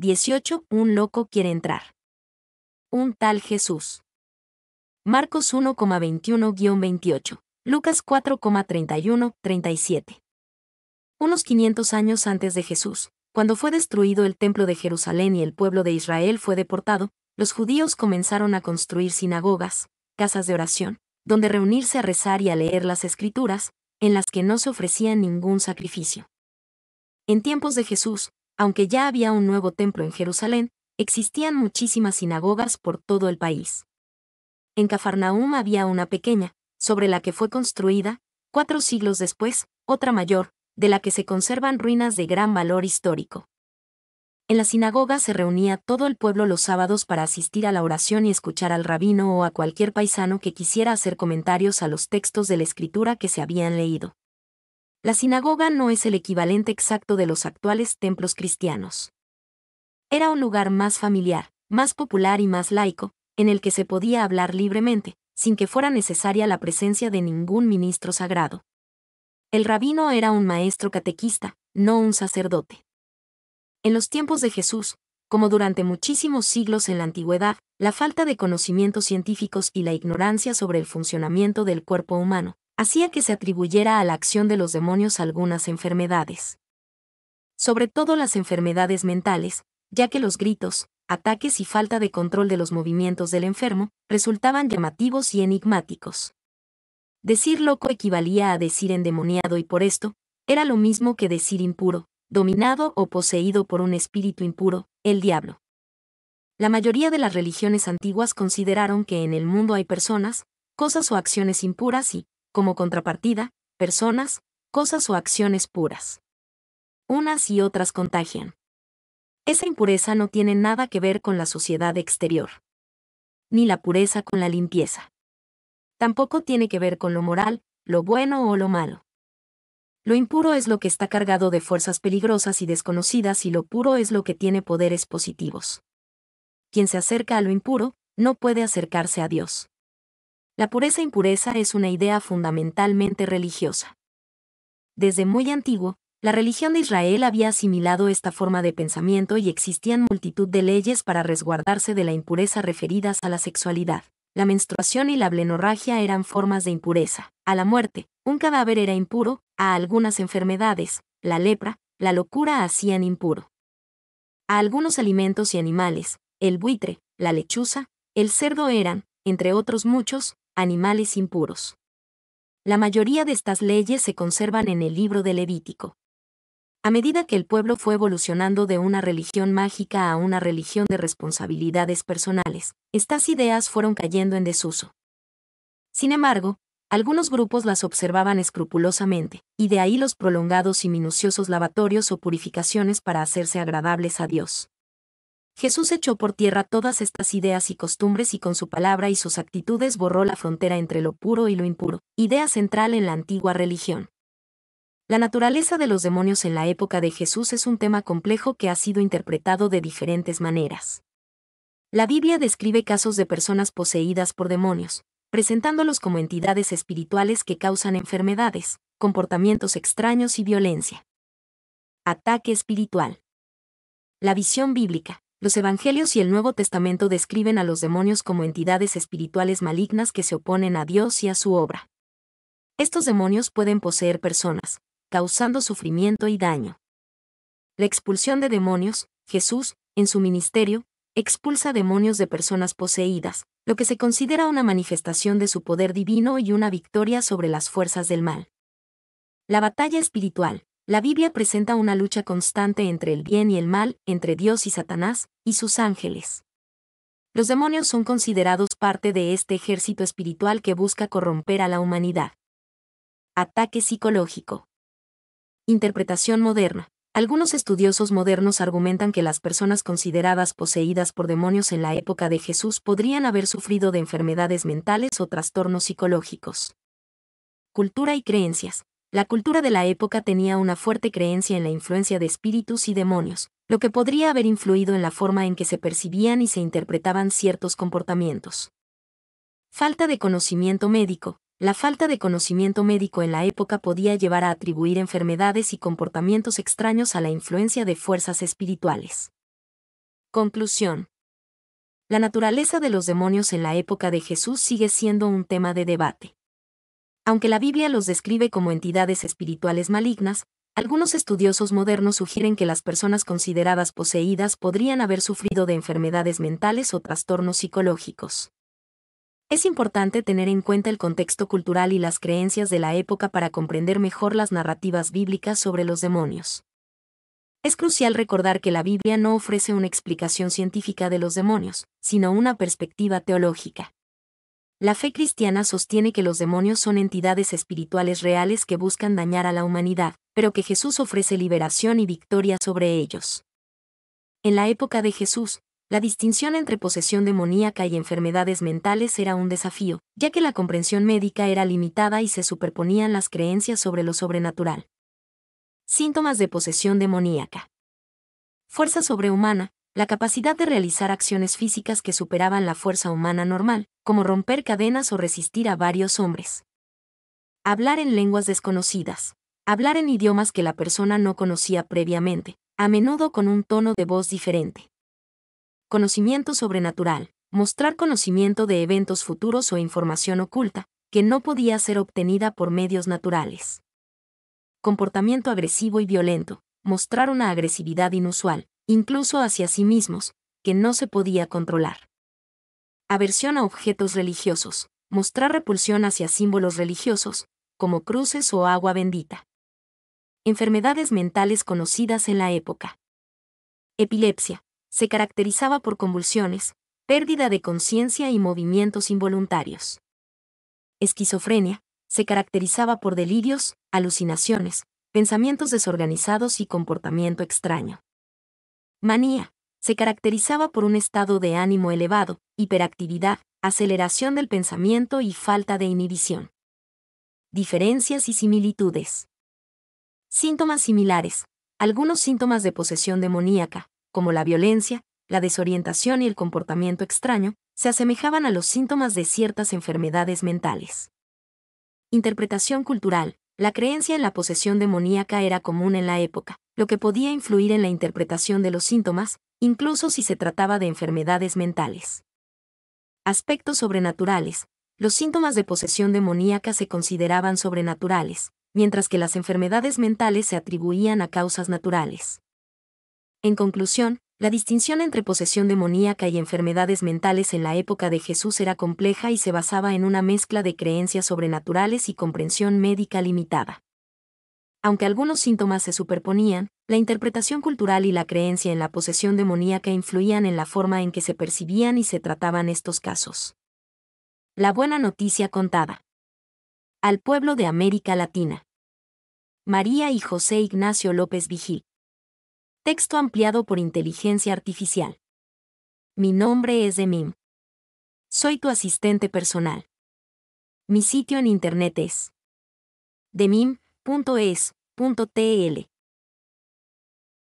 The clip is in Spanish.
18. Un loco quiere entrar. Un tal Jesús. Marcos 1,21-28. Lucas 4,31-37. Unos 500 años antes de Jesús, cuando fue destruido el templo de Jerusalén y el pueblo de Israel fue deportado, los judíos comenzaron a construir sinagogas, casas de oración, donde reunirse a rezar y a leer las escrituras, en las que no se ofrecía ningún sacrificio. En tiempos de Jesús, aunque ya había un nuevo templo en Jerusalén, existían muchísimas sinagogas por todo el país. En Cafarnaúm había una pequeña, sobre la que fue construida, cuatro siglos después, otra mayor, de la que se conservan ruinas de gran valor histórico. En la sinagoga se reunía todo el pueblo los sábados para asistir a la oración y escuchar al rabino o a cualquier paisano que quisiera hacer comentarios a los textos de la escritura que se habían leído la sinagoga no es el equivalente exacto de los actuales templos cristianos. Era un lugar más familiar, más popular y más laico, en el que se podía hablar libremente, sin que fuera necesaria la presencia de ningún ministro sagrado. El rabino era un maestro catequista, no un sacerdote. En los tiempos de Jesús, como durante muchísimos siglos en la antigüedad, la falta de conocimientos científicos y la ignorancia sobre el funcionamiento del cuerpo humano, hacía que se atribuyera a la acción de los demonios algunas enfermedades. Sobre todo las enfermedades mentales, ya que los gritos, ataques y falta de control de los movimientos del enfermo resultaban llamativos y enigmáticos. Decir loco equivalía a decir endemoniado y por esto, era lo mismo que decir impuro, dominado o poseído por un espíritu impuro, el diablo. La mayoría de las religiones antiguas consideraron que en el mundo hay personas, cosas o acciones impuras y, como contrapartida, personas, cosas o acciones puras. Unas y otras contagian. Esa impureza no tiene nada que ver con la sociedad exterior. Ni la pureza con la limpieza. Tampoco tiene que ver con lo moral, lo bueno o lo malo. Lo impuro es lo que está cargado de fuerzas peligrosas y desconocidas y lo puro es lo que tiene poderes positivos. Quien se acerca a lo impuro, no puede acercarse a Dios. La pureza-impureza e es una idea fundamentalmente religiosa. Desde muy antiguo, la religión de Israel había asimilado esta forma de pensamiento y existían multitud de leyes para resguardarse de la impureza referidas a la sexualidad. La menstruación y la blenorragia eran formas de impureza. A la muerte, un cadáver era impuro, a algunas enfermedades, la lepra, la locura hacían impuro. A algunos alimentos y animales, el buitre, la lechuza, el cerdo eran, entre otros muchos, animales impuros. La mayoría de estas leyes se conservan en el libro de Levítico. A medida que el pueblo fue evolucionando de una religión mágica a una religión de responsabilidades personales, estas ideas fueron cayendo en desuso. Sin embargo, algunos grupos las observaban escrupulosamente, y de ahí los prolongados y minuciosos lavatorios o purificaciones para hacerse agradables a Dios. Jesús echó por tierra todas estas ideas y costumbres y con su palabra y sus actitudes borró la frontera entre lo puro y lo impuro, idea central en la antigua religión. La naturaleza de los demonios en la época de Jesús es un tema complejo que ha sido interpretado de diferentes maneras. La Biblia describe casos de personas poseídas por demonios, presentándolos como entidades espirituales que causan enfermedades, comportamientos extraños y violencia. Ataque espiritual. La visión bíblica. Los Evangelios y el Nuevo Testamento describen a los demonios como entidades espirituales malignas que se oponen a Dios y a su obra. Estos demonios pueden poseer personas, causando sufrimiento y daño. La expulsión de demonios, Jesús, en su ministerio, expulsa demonios de personas poseídas, lo que se considera una manifestación de su poder divino y una victoria sobre las fuerzas del mal. La batalla espiritual. La Biblia presenta una lucha constante entre el bien y el mal, entre Dios y Satanás, y sus ángeles. Los demonios son considerados parte de este ejército espiritual que busca corromper a la humanidad. Ataque psicológico. Interpretación moderna. Algunos estudiosos modernos argumentan que las personas consideradas poseídas por demonios en la época de Jesús podrían haber sufrido de enfermedades mentales o trastornos psicológicos. Cultura y creencias. La cultura de la época tenía una fuerte creencia en la influencia de espíritus y demonios, lo que podría haber influido en la forma en que se percibían y se interpretaban ciertos comportamientos. Falta de conocimiento médico. La falta de conocimiento médico en la época podía llevar a atribuir enfermedades y comportamientos extraños a la influencia de fuerzas espirituales. Conclusión. La naturaleza de los demonios en la época de Jesús sigue siendo un tema de debate. Aunque la Biblia los describe como entidades espirituales malignas, algunos estudiosos modernos sugieren que las personas consideradas poseídas podrían haber sufrido de enfermedades mentales o trastornos psicológicos. Es importante tener en cuenta el contexto cultural y las creencias de la época para comprender mejor las narrativas bíblicas sobre los demonios. Es crucial recordar que la Biblia no ofrece una explicación científica de los demonios, sino una perspectiva teológica. La fe cristiana sostiene que los demonios son entidades espirituales reales que buscan dañar a la humanidad, pero que Jesús ofrece liberación y victoria sobre ellos. En la época de Jesús, la distinción entre posesión demoníaca y enfermedades mentales era un desafío, ya que la comprensión médica era limitada y se superponían las creencias sobre lo sobrenatural. Síntomas de posesión demoníaca. Fuerza sobrehumana, la capacidad de realizar acciones físicas que superaban la fuerza humana normal, como romper cadenas o resistir a varios hombres. Hablar en lenguas desconocidas. Hablar en idiomas que la persona no conocía previamente, a menudo con un tono de voz diferente. Conocimiento sobrenatural. Mostrar conocimiento de eventos futuros o información oculta, que no podía ser obtenida por medios naturales. Comportamiento agresivo y violento. Mostrar una agresividad inusual, incluso hacia sí mismos, que no se podía controlar. Aversión a objetos religiosos, mostrar repulsión hacia símbolos religiosos, como cruces o agua bendita. Enfermedades mentales conocidas en la época. Epilepsia. Se caracterizaba por convulsiones, pérdida de conciencia y movimientos involuntarios. Esquizofrenia. Se caracterizaba por delirios, alucinaciones, pensamientos desorganizados y comportamiento extraño. Manía. Se caracterizaba por un estado de ánimo elevado, hiperactividad, aceleración del pensamiento y falta de inhibición. Diferencias y similitudes. Síntomas similares. Algunos síntomas de posesión demoníaca, como la violencia, la desorientación y el comportamiento extraño, se asemejaban a los síntomas de ciertas enfermedades mentales. Interpretación cultural. La creencia en la posesión demoníaca era común en la época, lo que podía influir en la interpretación de los síntomas, incluso si se trataba de enfermedades mentales. Aspectos sobrenaturales. Los síntomas de posesión demoníaca se consideraban sobrenaturales, mientras que las enfermedades mentales se atribuían a causas naturales. En conclusión, la distinción entre posesión demoníaca y enfermedades mentales en la época de Jesús era compleja y se basaba en una mezcla de creencias sobrenaturales y comprensión médica limitada. Aunque algunos síntomas se superponían, la interpretación cultural y la creencia en la posesión demoníaca influían en la forma en que se percibían y se trataban estos casos. La buena noticia contada. Al pueblo de América Latina. María y José Ignacio López Vigil. Texto ampliado por inteligencia artificial. Mi nombre es Demim. Soy tu asistente personal. Mi sitio en internet es demim.es.tl.